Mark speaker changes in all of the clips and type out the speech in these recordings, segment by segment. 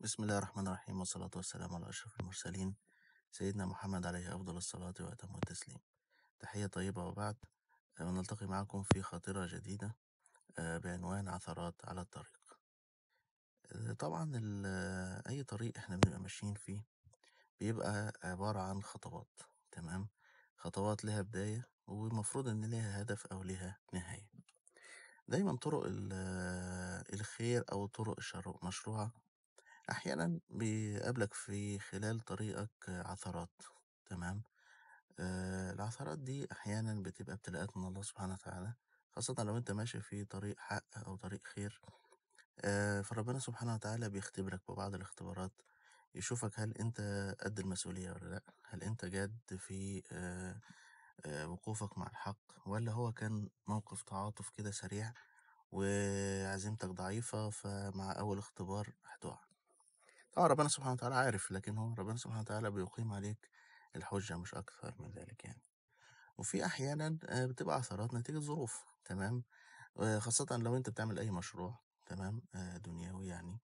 Speaker 1: بسم الله الرحمن الرحيم والصلاة والسلام على أشرف المرسلين سيدنا محمد عليه أفضل الصلاة وأتم التسليم تحية طيبة وبعد ونلتقي آه، معكم في خاطرة جديدة آه، بعنوان عثرات على الطريق آه، طبعا أي طريق احنا بنبقى ماشيين فيه بيبقى عبارة عن خطوات تمام خطوات لها بداية ومفروض إن لها هدف أو لها نهاية دايما طرق الخير أو طرق الشر مشروعة أحيانًا بيقابلك في خلال طريقك عثرات، تمام، آآ العثرات دي أحيانًا بتبقى ابتلاءات من الله سبحانه وتعالى، خاصةً لو أنت ماشي في طريق حق أو طريق خير، فربنا سبحانه وتعالى بيختبرك ببعض الاختبارات، يشوفك هل أنت قد المسؤولية ولا لأ، هل أنت جاد في وقوفك مع الحق ولا هو كان موقف تعاطف كده سريع وعزيمتك ضعيفة، فمع أول اختبار هتقع. آه، ربنا سبحانه وتعالى عارف، لكن هو ربنا سبحانه وتعالى بيقيم عليك الحجة مش أكثر من ذلك يعني. وفي أحيانًا آه، بتبقى عثرات نتيجة ظروف تمام، آه، خاصةً لو أنت بتعمل أي مشروع تمام، آه، دنيوي يعني،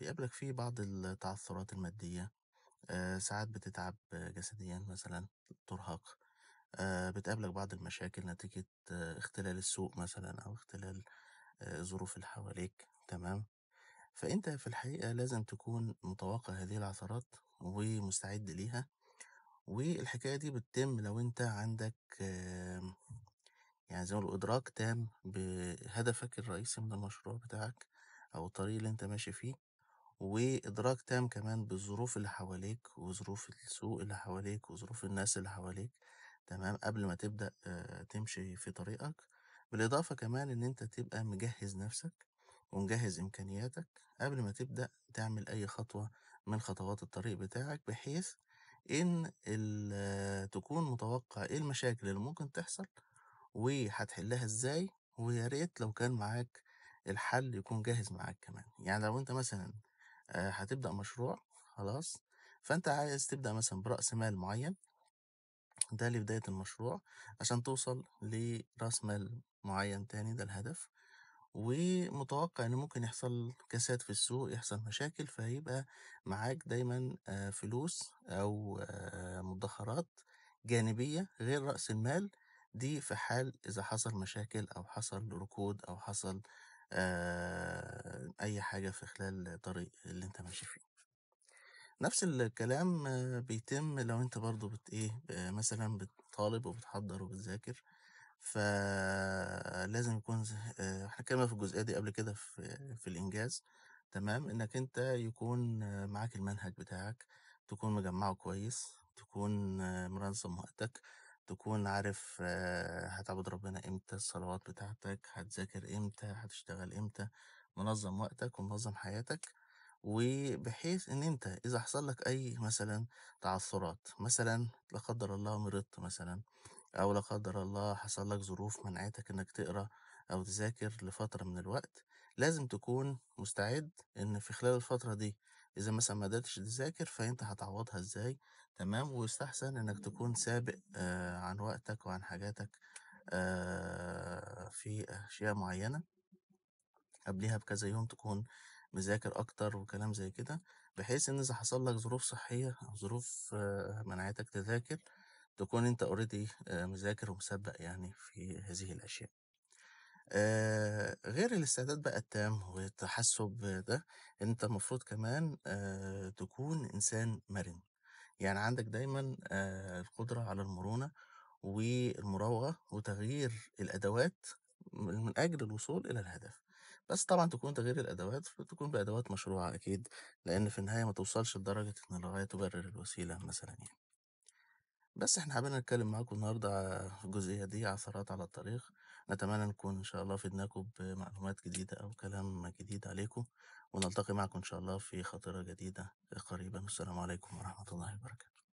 Speaker 1: بيقابلك فيه بعض التعثرات المادية، ساعات بتتعب جسديًا مثلًا، تُرهق، بتقابلك بعض المشاكل نتيجة اختلال السوق مثلًا أو اختلال ظروف الظروف اللي حواليك تمام. فأنت في الحقيقة لازم تكون متوقع هذه العثرات ومستعد ليها، والحكاية دي بتتم لو أنت عندك يعني زي ما إدراك تام بهدفك الرئيسي من المشروع بتاعك أو الطريق اللي أنت ماشي فيه، وإدراك تام كمان بالظروف اللي حواليك وظروف السوق اللي حواليك وظروف الناس اللي حواليك، تمام، قبل ما تبدأ آه، تمشي في طريقك، بالإضافة كمان إن أنت تبقى مجهز نفسك ومجهز إمكانياتك قبل ما تبدأ تعمل أي خطوة من خطوات الطريق بتاعك بحيث إن ال- تكون متوقع إيه المشاكل اللي ممكن تحصل وهتحلها إزاي ويا ريت لو كان معاك الحل يكون جاهز معاك كمان، يعني لو أنت مثلًا هتبدأ مشروع خلاص، فأنت عايز تبدأ مثلًا برأس مال معين ده لبداية المشروع عشان توصل لرأس مال معين تاني ده الهدف. ومتوقع إن ممكن يحصل كساد في السوق، يحصل مشاكل، فيبقى معاك دايمًا آه، فلوس أو آه، مدخرات جانبية غير رأس المال، دي في حال إذا حصل مشاكل أو حصل ركود أو حصل آه، أي حاجة في خلال الطريق اللي أنت ماشي فيه. نفس الكلام بيتم لو أنت برضو بت إيه، مثلًا بتطالب وبتحضّر وبتذاكر. فلازم يكون آه، إحنا اتكلمنا في الجزئية دي قبل كده في في الإنجاز، تمام، إنك أنت يكون معاك المنهج بتاعك، تكون مجمّعه كويس، تكون آه، منظّم وقتك، تكون عارف آه، هتعبد ربنا إمتى، الصلوات بتاعتك، هتذاكر إمتى، هتشتغل إمتى، منظّم وقتك ومنظّم حياتك، وبحيث إن أنت إذا حصل لك أي مثلًا تعثّرات، مثلًا لا قدّر الله مرضت مثلًا أو لا قدر الله حصل لك ظروف منعتك إنك تقرا أو تذاكر لفترة من الوقت، لازم تكون مستعد إن في خلال الفترة دي إذا مثلًا ما قدرتش تذاكر فأنت هتعوضها إزاي، تمام؟ ويستحسن إنك تكون سابق آه عن وقتك وعن حاجاتك آه في أشياء معينة، قبليها بكذا يوم تكون مذاكر أكتر وكلام زي كده، بحيث إن إذا حصل لك ظروف صحية أو ظروف آه، منعتك تذاكر تكون انت اوريدي آه، مذاكر ومسبق يعني في هذه الاشياء آه، غير الاستعداد بقى التام والتحسب ده انت المفروض كمان آه، تكون انسان مرن يعني عندك دايما القدرة على المرونة والمراوغة وتغيير الادوات من اجل الوصول الى الهدف بس طبعا تكون تغيير الادوات تكون بادوات مشروعة اكيد لان في النهاية ما توصلش لدرجة ان الغاية تبرر الوسيلة مثلا يعني بس إحنا حابين نتكلم معاكم النهاردة ع الجزئية دي عثرات على الطريق، نتمنى نكون إن شاء الله فدناكم بمعلومات جديدة أو كلام جديد عليكم، ونلتقي معكم إن شاء الله في خطيرة جديدة قريبًا، والسلام عليكم ورحمة الله وبركاته.